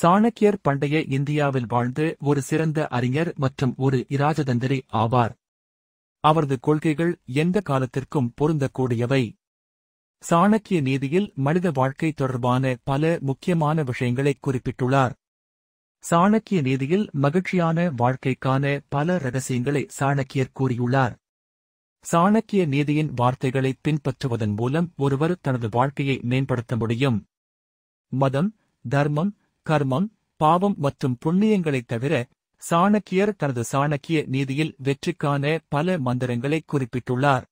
சாணக்கியர் பண்டைய இந்தியாவில் வாழ்ந்து ஒரு சிறந்த அறிஞர் மற்றும் ஒரு இராஜதந்திரி ஆவார் அவரது கொள்கைகள் எந்த காலத்திற்கும் பொருந்தக்கூடியவை சாணக்கிய நீதியில் மனித வாழ்க்கை தொடர்பான பல முக்கியமான விஷயங்களை குறிப்பிட்டுள்ளார் சாணக்கிய நீதியில் மகிழ்ச்சியான வாழ்க்கைக்கான பல ரகசியங்களை சாணக்கியர் கூறியுள்ளார் சாணக்கிய நீதியின் வார்த்தைகளை பின்பற்றுவதன் மூலம் ஒருவர் தனது வாழ்க்கையை மேம்படுத்த முடியும் மதம் தர்மம் கர்மம் பாவம் மற்றும் புண்ணியங்களைத் தவிர சாணக்கியர் தனது சாணக்கிய நீதியில் வெற்றிக்கான பல மந்திரங்களை குறிப்பிட்டுள்ளார்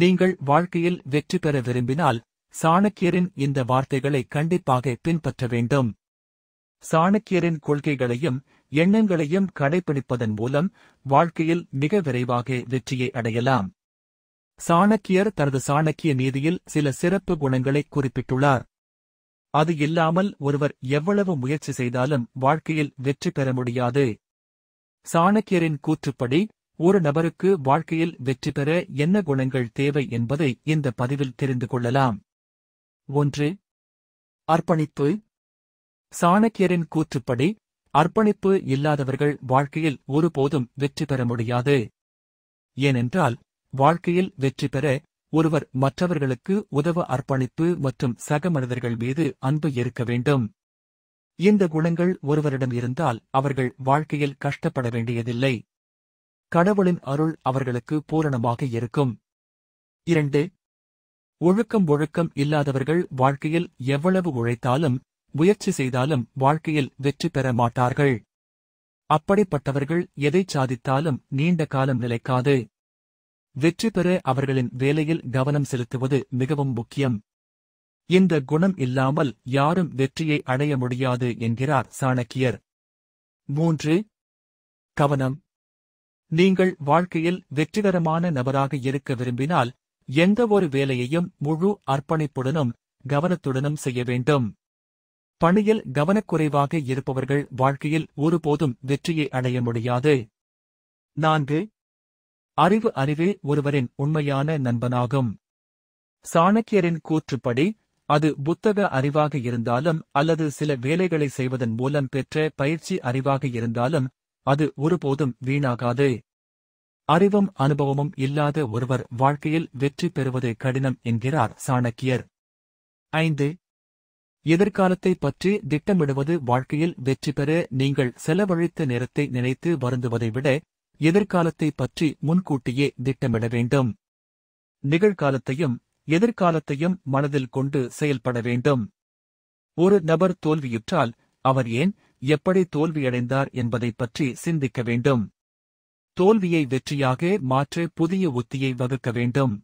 நீங்கள் வாழ்க்கையில் வெற்றி பெற விரும்பினால் சாணக்கியரின் இந்த வார்த்தைகளை கண்டிப்பாக பின்பற்ற வேண்டும் சாணக்கியரின் கொள்கைகளையும் எண்ணங்களையும் கடைபிடிப்பதன் மூலம் வாழ்க்கையில் மிக விரைவாக வெற்றியை அடையலாம் சாணக்கியர் தனது சாணக்கிய நீதியில் சில சிறப்பு குணங்களை குறிப்பிட்டுள்ளார் அது இல்லாமல் ஒருவர் எவ்வளவு முயற்சி செய்தாலும் வாழ்க்கையில் வெற்றி பெற முடியாது சாணக்கியரின் கூற்றுப்படி ஒரு நபருக்கு வாழ்க்கையில் வெற்றி பெற என்ன குணங்கள் தேவை என்பதை இந்த பதிவில் தெரிந்து கொள்ளலாம் ஒன்று அர்ப்பணிப்பு சாணக்கியரின் கூற்றுப்படி அர்ப்பணிப்பு இல்லாதவர்கள் வாழ்க்கையில் ஒருபோதும் வெற்றி பெற முடியாது ஏனென்றால் வாழ்க்கையில் வெற்றி பெற ஒருவர் மற்றவர்களுக்கு உதவ அர்ப்பணிப்பு மற்றும் சக மனிதர்கள் மீது அன்பு இருக்க வேண்டும் இந்த குணங்கள் ஒருவரிடம் இருந்தால் அவர்கள் வாழ்க்கையில் கஷ்டப்பட வேண்டியதில்லை கடவுளின் அருள் அவர்களுக்கு பூரணமாக இருக்கும் இரண்டு ஒழுக்கம் ஒழுக்கம் இல்லாதவர்கள் வாழ்க்கையில் எவ்வளவு உழைத்தாலும் முயற்சி செய்தாலும் வாழ்க்கையில் வெற்றி பெற மாட்டார்கள் அப்படிப்பட்டவர்கள் எதை சாதித்தாலும் நீண்ட காலம் நிலைக்காது வெற்றி பெற அவர்களின் வேலையில் கவனம் செலுத்துவது மிகவும் முக்கியம் இந்த குணம் இல்லாமல் யாரும் வெற்றியை அடைய முடியாது என்கிறார் சாணக்கியர் மூன்று கவனம் நீங்கள் வாழ்க்கையில் வெற்றிகரமான நபராக இருக்க விரும்பினால் எந்தவொரு வேலையையும் முழு அர்ப்பணிப்புடனும் கவனத்துடனும் செய்ய வேண்டும் பணியில் கவனக்குறைவாக இருப்பவர்கள் வாழ்க்கையில் ஒருபோதும் வெற்றியை அடைய முடியாது நான்கு அறிவு அறிவே ஒருவரின் உண்மையான நண்பனாகும் சாணக்கியரின் கூற்றுப்படி அது புத்தக அறிவாக இருந்தாலும் அல்லது சில வேலைகளை செய்வதன் மூலம் பெற்ற பயிற்சி அறிவாக இருந்தாலும் அது ஒருபோதும் வீணாகாது அறிவும் அனுபவமும் இல்லாத ஒருவர் வாழ்க்கையில் வெற்றி பெறுவது கடினம் என்கிறார் சாணக்கியர் ஐந்து எதிர்காலத்தை பற்றி திட்டமிடுவது வாழ்க்கையில் வெற்றி பெற நீங்கள் செலவழித்த நேரத்தை நினைத்து வருந்துவதை விட எதிர்காலத்தை பற்றி முன்கூட்டியே திட்டமிட வேண்டும் நிகழ்காலத்தையும் எதிர்காலத்தையும் மனதில் கொண்டு செயல்பட வேண்டும் ஒரு நபர் தோல்வியுற்றால் அவர் ஏன் எப்படி தோல்வியடைந்தார் என்பதை பற்றி சிந்திக்க வேண்டும் தோல்வியை வெற்றியாக மாற்ற புதிய உத்தியை வகுக்க வேண்டும்